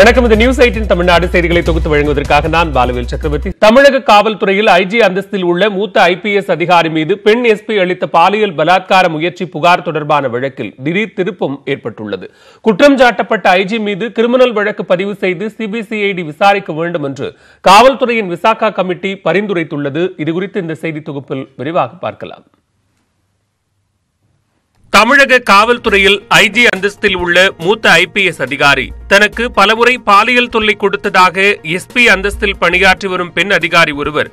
வணக்கம் இந்த news eighteen Tamil Nadu செய்திகளை தொகுத்து வழங்குவதற்காக நான் பாலுவேல் சக்கரவர்த்தி தமிழக காவல்துறையில் ஐஜி அந்தஸ்தில் உள்ள மூத்த ஐபிஎஸ் அதிகாரி மீது பெண் எஸ்பி அளித்த பாலியல் பலாத்கார முயற்சி புகார் தொடர்பான வழக்கில் திடீர் திருப்பம் ஏற்பட்டுள்ளது குற்றம் சாட்டப்பட்ட ஐஜி மீது கிரிமினல் வழக்கு பதிவு செய்து சிபிசிஐடி விசாரிக்க வேண்டும் என்று காவல்துறையின் விசாகா கமிட்டி பரிந்துரைத்துள்ளது இதுகுறித்து இந்த செய்தி தொகுப்பில் விரிவாக பார்க்கலாம் தமிழக காவல்துறையில் ஐஜி அந்தஸ்தில் உள்ள மூத்த ஐபிஎஸ் அதிகாரி தனக்கு பலமுறை பாலியல் தொல்லை கொடுத்ததாக எஸ்பி அந்தஸ்தில் பணியாற்றி வரும் பெண் அதிகாரி ஒருவர்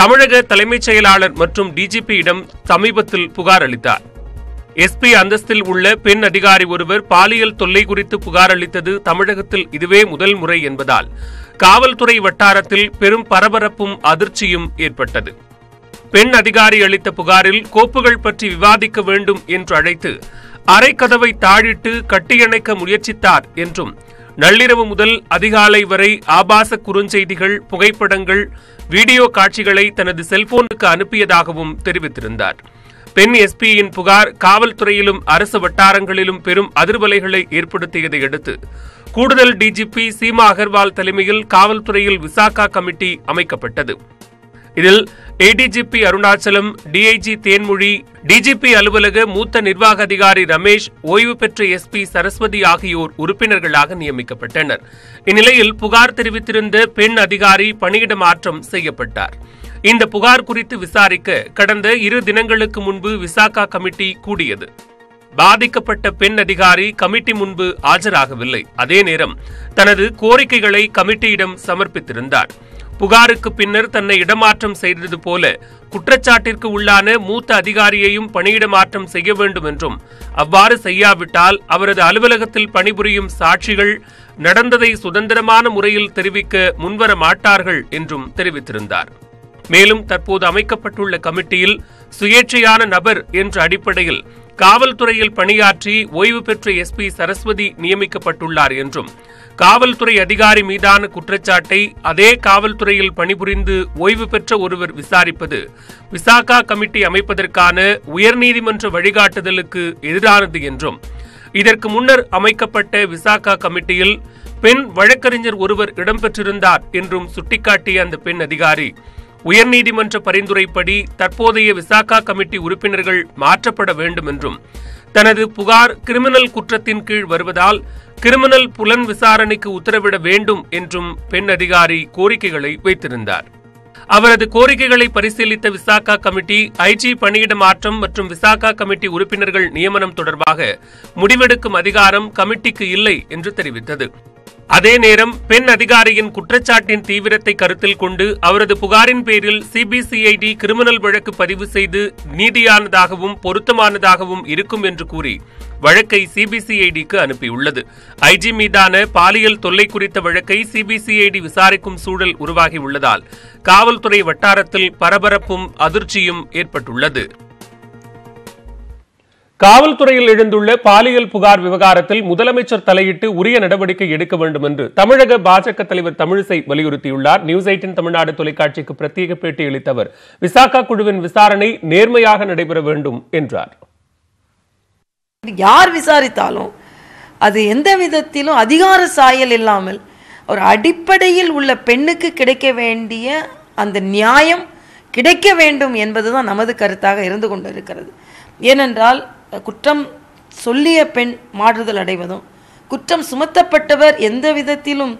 தமிழக தலைமைச் செயலாளர் மற்றும் டிஜிபியிடம் சமீபத்தில் புகார் அளித்தார் எஸ்பி அந்தஸ்தில் உள்ள பெண் அதிகாரி ஒருவர் பாலியல் தொல்லை குறித்து புகார் அளித்தது தமிழகத்தில் இதுவே முதல் முறை என்பதால் காவல்துறை வட்டாரத்தில் பெரும் பரபரப்பும் அதிர்ச்சியும் ஏற்பட்டது பெண் அதிகாரி அளித்த புகாரில் கோப்புகள் பற்றி விவாதிக்க வேண்டும் என்று அழைத்து அரைக்கதவை தாழிட்டு கட்டியணைக்க முயற்சித்தார் என்றும் நள்ளிரவு முதல் அதிகாலை வரை ஆபாச குறுஞ்செய்திகள் புகைப்படங்கள் வீடியோ காட்சிகளை தனது செல்போனுக்கு அனுப்பியதாகவும் தெரிவித்திருந்தார் பெண் எஸ்பியின் புகார் காவல்துறையிலும் அரசு வட்டாரங்களிலும் பெரும் அதிர்வலைகளை ஏற்படுத்தியதை அடுத்து கூடுதல் டிஜிபி சீமா அகர்வால் தலைமையில் காவல்துறையில் விசாகா கமிட்டி அமைக்கப்பட்டது இதில் ADGP Arunachalam DIG Thenmozhi DGP அலுவலக மூத்த நிர்வாக அதிகாரி ரமேஷ் ஓய்வு பெற்ற எஸ்பி சரஸ்வதி ஆகியோர் உறுப்பினர்களாக நியமிக்கப்பட்டனர் இந்நிலையில் புகார் தெரிவித்திருந்த பெண் அதிகாரி பணியிட மாற்றம் செய்யப்பட்டார் இந்த புகார் குறித்து விசாரிக்க கடந்த இரு தினங்களுக்கு முன்பு விசாகா கமிட்டி கூடியது பாதிக்கப்பட்ட பெண் அதிகாரி கமிட்டி முன்பு ஆஜராகவில்லை அதே நேரம் தனது கோரிக்கைகளை கமிட்டியிடம் சமர்ப்பித்திருந்தார் புகாருக்கு பின்னர் தன்னை இடமாற்றம் செய்தது போல குற்றச்சாட்டிற்கு உள்ளான மூத்த அதிகாரியையும் பணியிடமாற்றம் செய்ய வேண்டும் என்றும் அவ்வாறு செய்யாவிட்டால் அவரது அலுவலகத்தில் பணிபுரியும் சாட்சிகள் நடந்ததை சுதந்திரமான முறையில் தெரிவிக்க முன்வர மாட்டார்கள் என்றும் தெரிவித்திருந்தார் மேலும் தற்போது அமைக்கப்பட்டுள்ள கமிட்டியில் சுயேட்சையான நபர் என்ற அடிப்படையில் காவல்துறையில் பணியாற்றி ஓய்வு பெற்ற எஸ்பி சரஸ்வதி நியமிக்கப்பட்டுள்ளார் என்றும் காவல்துறை அதிகாரி மீதான குற்றச்சாட்டை அதே காவல்துறையில் பணிபுரிந்து ஓய்வு பெற்ற ஒருவர் விசாரிப்பது விசாகா கமிட்டி அமைப்பதற்கான உயர்நீதிமன்ற வழிகாட்டுதலுக்கு எதிரானது என்றும் இதற்கு முன்னர் அமைக்கப்பட்ட விசாகா கமிட்டியில் பெண் வழக்கறிஞர் ஒருவர் இடம்பெற்றிருந்தார் என்றும் சுட்டிக்காட்டிய அந்த பெண் அதிகாரி உயர்நீதிமன்ற பரிந்துரைப்படி தற்போதைய விசாகா கமிட்டி உறுப்பினர்கள் மாற்றப்பட வேண்டும் என்றும் தனது புகார் கிரிமினல் குற்றத்தின் கீழ் வருவதால் கிரிமினல் புலன் விசாரணைக்கு உத்தரவிட வேண்டும் என்றும் பெண் அதிகாரி கோரிக்கைகளை வைத்திருந்தார் அவரது கோரிக்கைகளை பரிசீலித்த விசாகா கமிட்டி ஐஜி பணியிட மாற்றம் மற்றும் விசாகா கமிட்டி உறுப்பினர்கள் நியமனம் தொடர்பாக முடிவெடுக்கும் அதிகாரம் கமிட்டிக்கு இல்லை என்று தெரிவித்தது அதே நேரம் பெண் அதிகாரியின் குற்றச்சாட்டின் தீவிரத்தை கருத்தில் கொண்டு அவரது புகாரின் பேரில் சிபிசிஐடி கிரிமினல் வழக்கு பதிவு செய்து நீதியானதாகவும் பொருத்தமானதாகவும் இருக்கும் என்று கூறி வழக்கை சிபிசிஐடிக்கு அனுப்பியுள்ளது ஐஜி மீதான பாலியல் தொல்லை குறித்த வழக்கை சிபிசிஐடி விசாரிக்கும் சூழல் உருவாகியுள்ளதால் காவல்துறை வட்டாரத்தில் பரபரப்பும் அதிர்ச்சியும் ஏற்பட்டுள்ளது காவல்துறையில் எழுந்துள்ள பாலியல் புகார் விவகாரத்தில் முதலமைச்சர் தலையிட்டு உரிய நடவடிக்கை எடுக்க வேண்டும் என்று தமிழக பாஜக தலைவர் தமிழிசை வலியுறுத்தியுள்ளார் நியூஸ் எயிட்டின் தமிழ்நாடு தொலைக்காட்சிக்கு பிரத்யேக பேட்டி அளித்த அவர் விசாகா குழுவின் விசாரணை நேர்மையாக நடைபெற வேண்டும் என்றார் யார் விசாரித்தாலும் அது எந்த விதத்திலும் அதிகார சாயல் இல்லாமல் ஒரு அடிப்படையில் உள்ள பெண்ணுக்கு கிடைக்க வேண்டிய அந்த நியாயம் கிடைக்க வேண்டும் என்பதுதான் நமது கருத்தாக இருந்து கொண்டிருக்கிறது ஏனென்றால் குற்றம் சொல்லிய பெண் மாறுதல் அடைவதும் குற்றம் சுமத்தப்பட்டவர் எந்த விதத்திலும்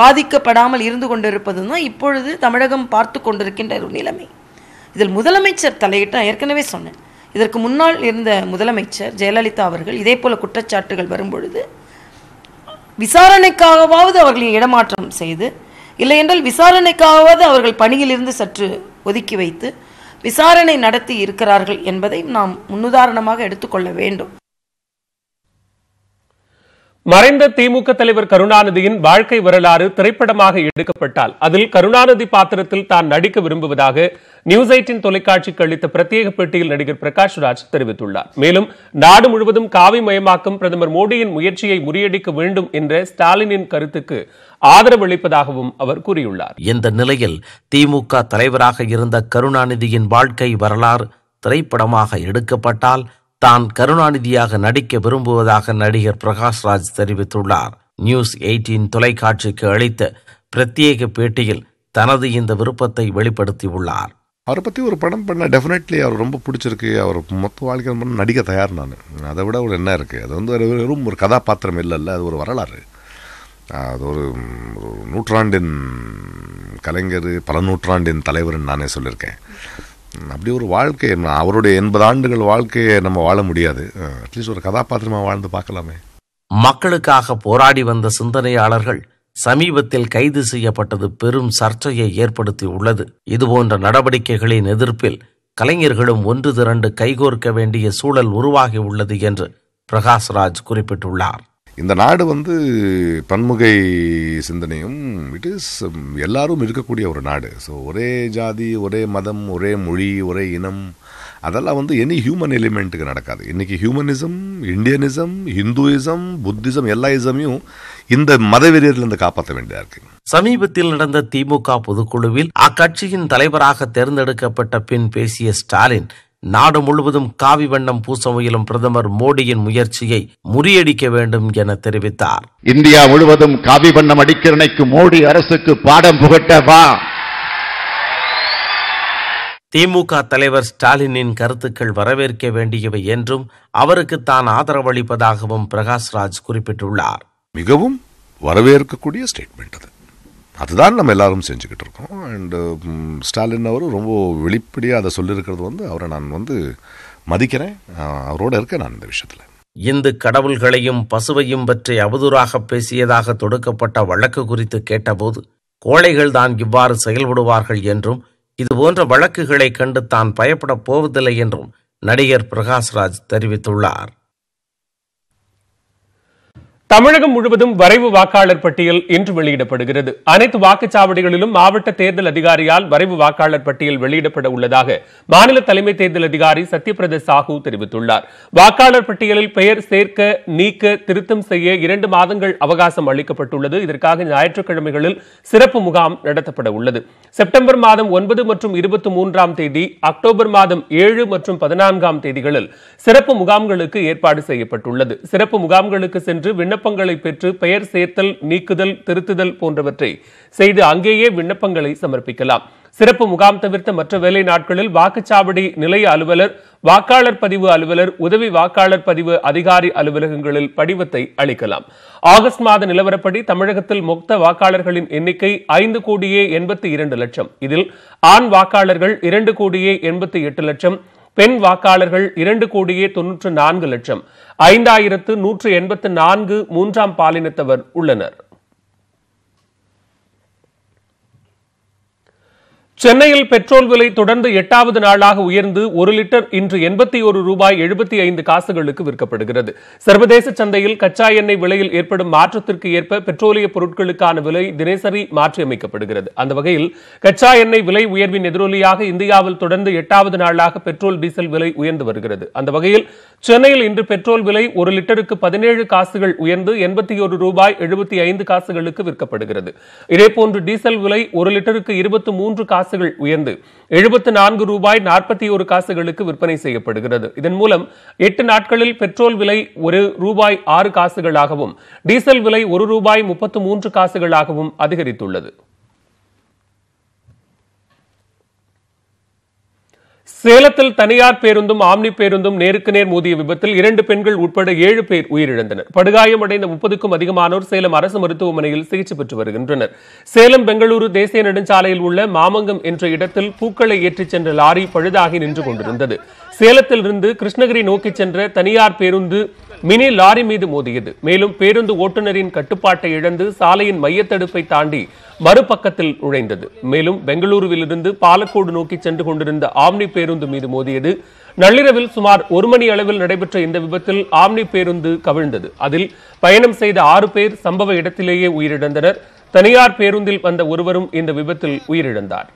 பாதிக்கப்படாமல் இருந்து கொண்டிருப்பதும் தான் இப்பொழுது தமிழகம் பார்த்து கொண்டிருக்கின்ற ஒரு நிலைமை இதில் முதலமைச்சர் தலையிட்டு நான் ஏற்கனவே சொன்னேன் இதற்கு முன்னால் இருந்த முதலமைச்சர் ஜெயலலிதா அவர்கள் இதே போல குற்றச்சாட்டுகள் வரும்பொழுது விசாரணைக்காகவாவது அவர்களின் இடமாற்றம் செய்து இல்லையென்றால் விசாரணைக்காகவாவது அவர்கள் பணியிலிருந்து சற்று ஒதுக்கி வைத்து விசாரணை நடத்தி இருக்கிறார்கள் என்பதை நாம் முன்னுதாரணமாக எடுத்துக்கொள்ள வேண்டும் மறைந்த திமுக தலைவர் கருணாநிதியின் வாழ்க்கை வரலாறு திரைப்படமாக எடுக்கப்பட்டால் அதில் கருணாநிதி பாத்திரத்தில் தான் நடிக்க விரும்புவதாக நியூஸ் எயிட்டின் தொலைக்காட்சிக்கு அளித்த பிரத்யேக பேட்டியில் நடிகர் பிரகாஷ் ராஜ் தெரிவித்துள்ளார் மேலும் நாடு முழுவதும் காவி மயமாக்கும் பிரதமர் மோடியின் முயற்சியை முறியடிக்க வேண்டும் என்ற ஸ்டாலினின் கருத்துக்கு ஆதரவு அளிப்பதாகவும் அவர் கூறியுள்ளார் இந்த நிலையில் திமுக தலைவராக இருந்த கருணாநிதியின் வாழ்க்கை வரலாறு திரைப்படமாக எடுக்கப்பட்டால் தான் கருணாநிதியாக நடிக்க விரும்புவதாக நடிகர் பிரகாஷ்ராஜ் தெரிவித்துள்ளார் நியூஸ் எயிட்டீன் தொலைக்காட்சிக்கு அளித்த பிரத்யேக பேட்டியில் தனது இந்த விருப்பத்தை வெளிப்படுத்தியுள்ளார் அவரை பற்றி ஒரு படம் பண்ண டெஃபினெட்லி அவர் ரொம்ப பிடிச்சிருக்கு அவர் மொத்த வாழ்க்கை பண்ண நடிக்க தயார் நான் அதை விட ஒரு என்ன இருக்குது அது வந்து வெறும் ஒரு கதாபாத்திரம் இல்லைல்ல அது ஒரு வரலாறு அது ஒரு நூற்றாண்டின் கலைஞர் பல நூற்றாண்டின் தலைவர்னு நானே சொல்லியிருக்கேன் அப்படி ஒரு வாழ்க்கை அவருடைய எண்பது ஆண்டுகள் வாழ்க்கையை நம்ம வாழ முடியாது அட்லீஸ்ட் ஒரு கதாபாத்திரமாக வாழ்ந்து பார்க்கலாமே மக்களுக்காக போராடி வந்த சிந்தனையாளர்கள் சமீபத்தில் கைது செய்யப்பட்டது பெரும் சர்ச்சையை ஏற்படுத்தி உள்ளது இதுபோன்ற நடவடிக்கைகளின் எதிர்ப்பில் கலைஞர்களும் ஒன்று திரண்டு கைகோர்க்க வேண்டிய சூழல் உருவாகி உள்ளது என்று பிரகாஷ்ராஜ் குறிப்பிட்டுள்ளார் இந்த நாடு வந்து பன்முகை சிந்தனையும் இட் இஸ் எல்லாரும் இருக்கக்கூடிய ஒரு நாடு ஸோ ஒரே ஜாதி ஒரே மதம் ஒரே மொழி ஒரே இனம் அதெல்லாம் வந்து எனி ஹியூமன் எலிமெண்ட்டுக்கு நடக்காது இன்றைக்கி ஹியூமனிசம் இந்தியனிசம் ஹிந்துயிசம் புத்திசம் எல்லா இசமையும் இந்த மதவெறியிலிருந்து காப்பாற்ற வேண்டியதாக இருக்கு சமீபத்தில் நடந்த திமுக பொதுக்குழுவில் அக்கட்சியின் தலைவராக தேர்ந்தெடுக்கப்பட்ட பின் பேசிய ஸ்டாலின் நாடு முழுவதும் காவி வண்ணம் பூச முயலும் பிரதமர் மோடியின் முயற்சியை முறியடிக்க வேண்டும் என தெரிவித்தார் இந்தியா முழுவதும் காவி வண்ணம் அடிக்கிறனைக்கு மோடி அரசுக்கு பாடம் புகட்டவா திமுக தலைவர் ஸ்டாலினின் கருத்துக்கள் வரவேற்க வேண்டியவை என்றும் அவருக்கு தான் ஆதரவளிப்பதாகவும் பிரகாஷ்ராஜ் குறிப்பிட்டுள்ளார் மிகவும் வரவேற்கக்கூடிய ஸ்டேட்மெண்ட் அது அதுதான் நம்ம எல்லாரும் செஞ்சுக்கிட்டு இருக்கோம் அண்டு ஸ்டாலின் அவர் ரொம்ப வெளிப்படியாக அதை சொல்லியிருக்கிறது வந்து அவரை நான் வந்து மதிக்கிறேன் அவரோடு இருக்கேன் நான் இந்த விஷயத்தில் இந்து கடவுள்களையும் பசுவையும் பற்றி அவதூறாக பேசியதாக தொடுக்கப்பட்ட வழக்கு குறித்து கேட்டபோது கோழைகள் தான் இவ்வாறு செயல்படுவார்கள் என்றும் இதுபோன்ற வழக்குகளை கண்டு தான் பயப்படப் போவதில்லை என்றும் நடிகர் பிரகாஷ்ராஜ் தெரிவித்துள்ளார் தமிழகம் முழுவதும் வரைவு வாக்காளர் பட்டியல் இன்று வெளியிடப்படுகிறது அனைத்து வாக்குச்சாவடிகளிலும் மாவட்ட தேர்தல் அதிகாரியால் வரைவு வாக்காளர் பட்டியல் வெளியிடப்பட உள்ளதாக மாநில தலைமை தேர்தல் அதிகாரி சத்யபிரத சாஹூ தெரிவித்துள்ளார் வாக்காளர் பட்டியலில் பெயர் சேர்க்க நீக்க திருத்தம் செய்ய இரண்டு மாதங்கள் அவகாசம் அளிக்கப்பட்டுள்ளது இதற்காக ஞாயிற்றுக்கிழமைகளில் சிறப்பு முகாம் நடத்தப்பட உள்ளது செப்டம்பர் மாதம் ஒன்பது மற்றும் இருபத்தி மூன்றாம் தேதி அக்டோபர் மாதம் ஏழு மற்றும் பதினான்காம் தேதிகளில் சிறப்பு முகாம்களுக்கு ஏற்பாடு செய்யப்பட்டுள்ளது சிறப்பு முகாம்களுக்கு சென்று விண்ணப்பங்களை பெற்று பெயர் சேர்த்தல் நீக்குதல் திருத்துதல் போன்றவற்றை செய்து அங்கேயே விண்ணப்பங்களை சமர்ப்பிக்கலாம் சிறப்பு முகாம் தவிர்த்த மற்ற வேலை நாட்களில் வாக்குச்சாவடி நிலைய அலுவலர் வாக்காளர் பதிவு அலுவலர் உதவி வாக்காளர் பதிவு அதிகாரி அலுவலகங்களில் படிவத்தை அளிக்கலாம் ஆகஸ்ட் மாத நிலவரப்படி தமிழகத்தில் மொத்த வாக்காளர்களின் எண்ணிக்கை ஐந்து கோடியே எண்பத்தி இரண்டு லட்சம் இதில் ஆண் வாக்காளர்கள் இரண்டு கோடியே எண்பத்தி எட்டு லட்சம் பெண் வாக்காளர்கள் இரண்டு கோடியே தொன்னூற்று நான்கு லட்சம் ஐந்தாயிரத்து நூற்று எண்பத்து நான்கு மூன்றாம் பாலினத்தவர் உள்ளனர் சென்னையில் பெட்ரோல் விலை தொடர்ந்து எட்டாவது நாளாக உயர்ந்து ஒரு லிட்டர் இன்று எண்பத்தி ஒரு ரூபாய் எழுபத்தி ஐந்து காசுகளுக்கு விற்கப்படுகிறது சர்வதேச சந்தையில் கச்சா எண்ணெய் விலையில் ஏற்படும் மாற்றத்திற்கு ஏற்ப பெட்ரோலிய பொருட்களுக்கான விலை தினசரி மாற்றியமைக்கப்படுகிறது அந்த வகையில் கச்சா எண்ணெய் விலை உயர்வின் எதிரொலியாக இந்தியாவில் தொடர்ந்து எட்டாவது நாளாக பெட்ரோல் டீசல் விலை உயர்ந்து வருகிறது அந்த வகையில் சென்னையில் இன்று பெட்ரோல் விலை ஒரு லிட்டருக்கு பதினேழு காசுகள் உயர்ந்து எண்பத்தி ஒரு ரூபாய் எழுபத்தி ஐந்து காசுகளுக்கு விற்கப்படுகிறது இதேபோன்று டீசல் விலை ஒரு லிட்டருக்கு இருபத்தி மூன்று காசு காசுகள் உயர்ந்து எழுபத்து நான்கு ரூபாய் நாற்பத்தி ஒரு காசுகளுக்கு விற்பனை செய்யப்படுகிறது இதன் மூலம் எட்டு நாட்களில் பெட்ரோல் விலை ஒரு ரூபாய் ஆறு காசுகளாகவும் டீசல் விலை ஒரு ரூபாய் முப்பத்து மூன்று காசுகளாகவும் அதிகரித்துள்ளது சேலத்தில் தனியார் பேருந்தும் ஆம்னி பேருந்தும் நேருக்கு நேர் மோதிய விபத்தில் இரண்டு பெண்கள் உட்பட ஏழு பேர் உயிரிழந்தனர் படுகாயமடைந்த முப்பதுக்கும் அதிகமானோர் சேலம் அரசு மருத்துவமனையில் சிகிச்சை பெற்று வருகின்றனர் சேலம் பெங்களூரு தேசிய நெடுஞ்சாலையில் உள்ள மாமங்கம் என்ற இடத்தில் பூக்களை ஏற்றிச் சென்ற லாரி பழுதாகி நின்று கொண்டிருந்தது சேலத்தில் இருந்து கிருஷ்ணகிரி நோக்கி சென்ற தனியார் பேருந்து மினி லாரி மீது மோதியது மேலும் பேருந்து ஓட்டுநரின் கட்டுப்பாட்டை இழந்து சாலையின் மையத்தடுப்பை தாண்டி மறுபக்கத்தில் நுழைந்தது மேலும் பெங்களூருவிலிருந்து பாலக்கோடு நோக்கி சென்று கொண்டிருந்த ஆம்னி பேருந்து மீது மோதியது நள்ளிரவில் சுமார் ஒரு மணி அளவில் நடைபெற்ற இந்த விபத்தில் ஆம்னி பேருந்து கவிழ்ந்தது அதில் பயணம் செய்த ஆறு பேர் சம்பவ இடத்திலேயே உயிரிழந்தனர் தனியார் பேருந்தில் வந்த ஒருவரும் இந்த விபத்தில் உயிரிழந்தார்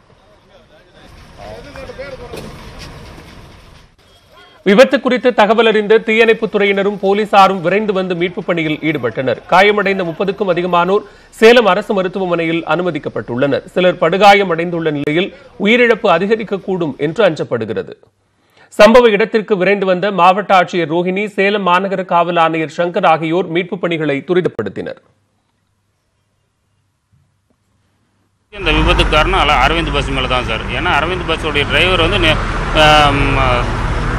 விபத்து குறித்து தகவல் அறிந்த தீயணைப்பு துறையினரும் போலீசாரும் விரைந்து வந்து மீட்பு பணியில் ஈடுபட்டனர் காயமடைந்த முப்பதுக்கும் அதிகமானோர் சேலம் அரசு மருத்துவமனையில் அனுமதிக்கப்பட்டுள்ளனர் சிலர் படுகாயம் அடைந்துள்ள நிலையில் உயிரிழப்பு அதிகரிக்கக்கூடும் என்று அஞ்சப்படுகிறது சம்பவ இடத்திற்கு விரைந்து வந்த மாவட்ட ஆட்சியர் ரோஹிணி சேலம் மாநகர காவல் ஆணையர் சங்கர் ஆகியோர் மீட்பு பணிகளை துரிதப்படுத்தினர் இந்த விபத்து காரணம் அரவிந்த் பஸ் மேலே தான் சார் ஏன்னா அரவிந்த் பஸ்ஸோடைய டிரைவர் வந்து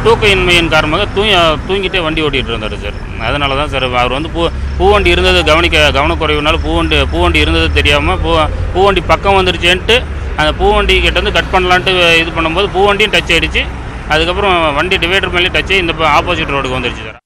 தூக்க இன்மையின் காரணமாக தூங்கி தூங்கிட்டே வண்டி ஓட்டிகிட்டு இருந்தார் சார் அதனால தான் சார் அவர் வந்து பூ பூவண்டி இருந்தது கவனிக்க கவனக்குறைவுனால பூவண்டி பூவண்டி இருந்தது தெரியாமல் பூ பூவண்டி பக்கம் வந்துருச்சேன்ட்டு அந்த பூவண்டி கிட்டேருந்து கட் பண்ணலான்ட்டு இது பண்ணும்போது பூவண்டியும் டச் ஆகிடுச்சு அதுக்கப்புறம் வண்டி டிவைடர் மேலே டச்சு இந்த ஆப்போசிட் ரோடுக்கு வந்துருச்சு சார்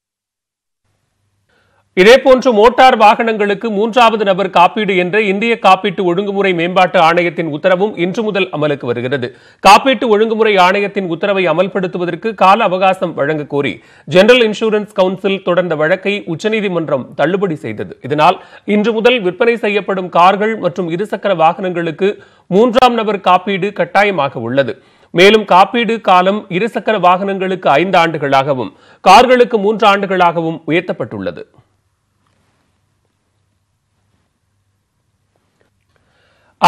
இதேபோன்று மோட்டார் வாகனங்களுக்கு மூன்றாவது நபர் காப்பீடு என்ற இந்திய காப்பீட்டு ஒழுங்குமுறை மேம்பாட்டு ஆணையத்தின் உத்தரவும் இன்று முதல் அமலுக்கு வருகிறது காப்பீட்டு ஒழுங்குமுறை ஆணையத்தின் உத்தரவை அமல்படுத்துவதற்கு கால அவகாசம் வழங்க கோரி ஜெனரல் இன்சூரன்ஸ் கவுன்சில் தொடர்ந்த வழக்கை உச்சநீதிமன்றம் தள்ளுபடி செய்தது இதனால் இன்று முதல் விற்பனை செய்யப்படும் கார்கள் மற்றும் இருசக்கர வாகனங்களுக்கு மூன்றாம் நபர் காப்பீடு கட்டாயமாக உள்ளது மேலும் காப்பீடு காலம் இருசக்கர வாகனங்களுக்கு ஐந்து ஆண்டுகளாகவும் கார்களுக்கு மூன்று ஆண்டுகளாகவும் உயர்த்தப்பட்டுள்ளது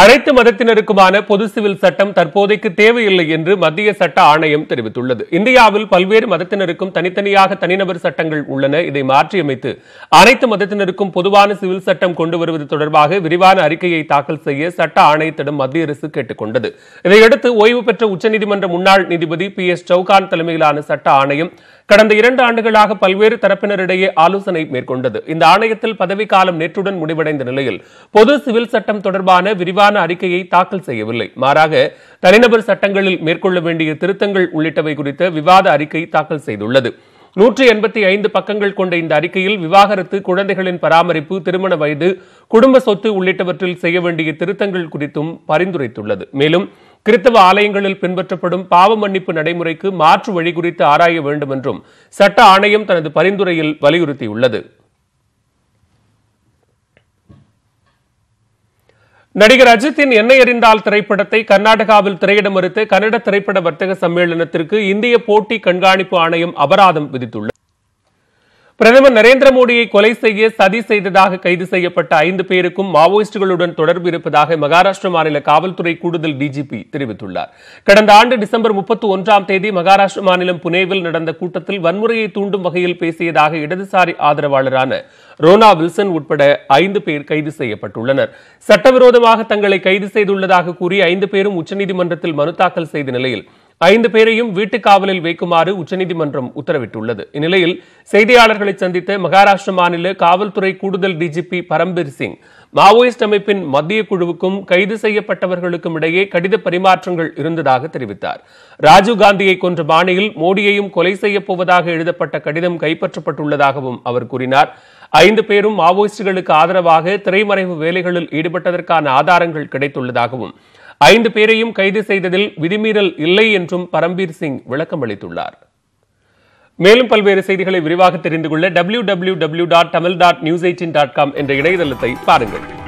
அனைத்து மதத்தினருக்குமான பொது சிவில் சட்டம் தற்போதைக்கு தேவையில்லை என்று மத்திய சட்ட ஆணையம் தெரிவித்துள்ளது இந்தியாவில் பல்வேறு மதத்தினருக்கும் தனித்தனியாக தனிநபர் சட்டங்கள் உள்ளன இதை மாற்றியமைத்து அனைத்து மதத்தினருக்கும் பொதுவான சிவில் சட்டம் கொண்டு வருவது தொடர்பாக விரிவான அறிக்கையை தாக்கல் செய்ய சட்ட ஆணையத்திடம் மத்திய அரசு கேட்டுக் கொண்டது இதையடுத்து ஓய்வு பெற்ற உச்சநீதிமன்ற முன்னாள் நீதிபதி பி எஸ் சௌகான் தலைமையிலான சட்ட ஆணையம் கடந்த இரண்டு ஆண்டுகளாக பல்வேறு தரப்பினரிடையே ஆலோசனை மேற்கொண்டது இந்த ஆணையத்தில் பதவிக்காலம் நேற்றுடன் முடிவடைந்த நிலையில் பொது சிவில் சட்டம் தொடர்பான விரிவான அறிக்கையை தாக்கல் செய்யவில்லை மாறாக தனிநபர் சட்டங்களில் மேற்கொள்ள வேண்டிய திருத்தங்கள் உள்ளிட்டவை குறித்த விவாத அறிக்கை தாக்கல் செய்துள்ளது நூற்றி எண்பத்தி ஐந்து பக்கங்கள் கொண்ட இந்த அறிக்கையில் விவாகரத்து குழந்தைகளின் பராமரிப்பு திருமண வயது குடும்ப சொத்து உள்ளிட்டவற்றில் செய்ய வேண்டிய திருத்தங்கள் குறித்தும் பரிந்துரைத்துள்ளது மேலும் கிறித்தவ ஆலயங்களில் பின்பற்றப்படும் பாவ மன்னிப்பு நடைமுறைக்கு மாற்று வழி குறித்து ஆராய வேண்டும் என்றும் சட்ட ஆணையம் தனது பரிந்துரையில் வலியுறுத்தியுள்ளது நடிகர் அஜித்தின் எண்ணெய் அறிந்தால் திரைப்படத்தை கர்நாடகாவில் திரையிட மறுத்து கன்னட திரைப்பட வர்த்தக சம்மேளனத்திற்கு இந்திய போட்டி கண்காணிப்பு ஆணையம் அபராதம் விதித்துள்ளது பிரதமர் நரேந்திர மோடியை கொலை செய்ய சதி செய்ததாக கைது செய்யப்பட்ட ஐந்து பேருக்கும் மாவோயிஸ்டுகளுடன் தொடர்பு இருப்பதாக மகாராஷ்டிர மாநில காவல்துறை கூடுதல் டிஜிபி தெரிவித்துள்ளார் கடந்த ஆண்டு டிசம்பர் முப்பத்தி ஒன்றாம் தேதி மகாராஷ்டிர மாநிலம் புனேவில் நடந்த கூட்டத்தில் வன்முறையை தூண்டும் வகையில் பேசியதாக இடதுசாரி ஆதரவாளரான ரோனா வில்சன் உட்பட ஐந்து பேர் கைது செய்யப்பட்டுள்ளனர் சட்டவிரோதமாக தங்களை கைது செய்துள்ளதாக கூறி ஐந்து பேரும் உச்சநீதிமன்றத்தில் மனு தாக்கல் செய்த நிலையில் ஐந்து பேரையும் வீட்டுக் காவலில் வைக்குமாறு உச்சநீதிமன்றம் உத்தரவிட்டுள்ளது இந்நிலையில் செய்தியாளர்களை சந்தித்த மகாராஷ்டிர மாநில காவல்துறை கூடுதல் டிஜிபி பரம்பீர் சிங் மாவோயிஸ்ட் அமைப்பின் மத்திய குழுவுக்கும் கைது செய்யப்பட்டவர்களுக்கும் இடையே கடித பரிமாற்றங்கள் இருந்ததாக தெரிவித்தார் ராஜீவ்காந்தியை கொன்ற பாணியில் மோடியையும் கொலை செய்யப் போவதாக எழுதப்பட்ட கடிதம் கைப்பற்றப்பட்டுள்ளதாகவும் அவர் கூறினார் ஐந்து பேரும் மாவோயிஸ்டுகளுக்கு ஆதரவாக திரைமறைவு வேலைகளில் ஈடுபட்டதற்கான ஆதாரங்கள் கிடைத்துள்ளதாகவும் ஐந்து பேரையும் கைது செய்ததில் விதிமீறல் இல்லை என்றும் பரம்பீர் சிங் விளக்கம் அளித்துள்ளார் மேலும் பல்வேறு செய்திகளை விரிவாக தெரிந்து கொள்ள W W W dot Tamil dot news eighteen dot com என்ற இணையதளத்தை பாருங்கள்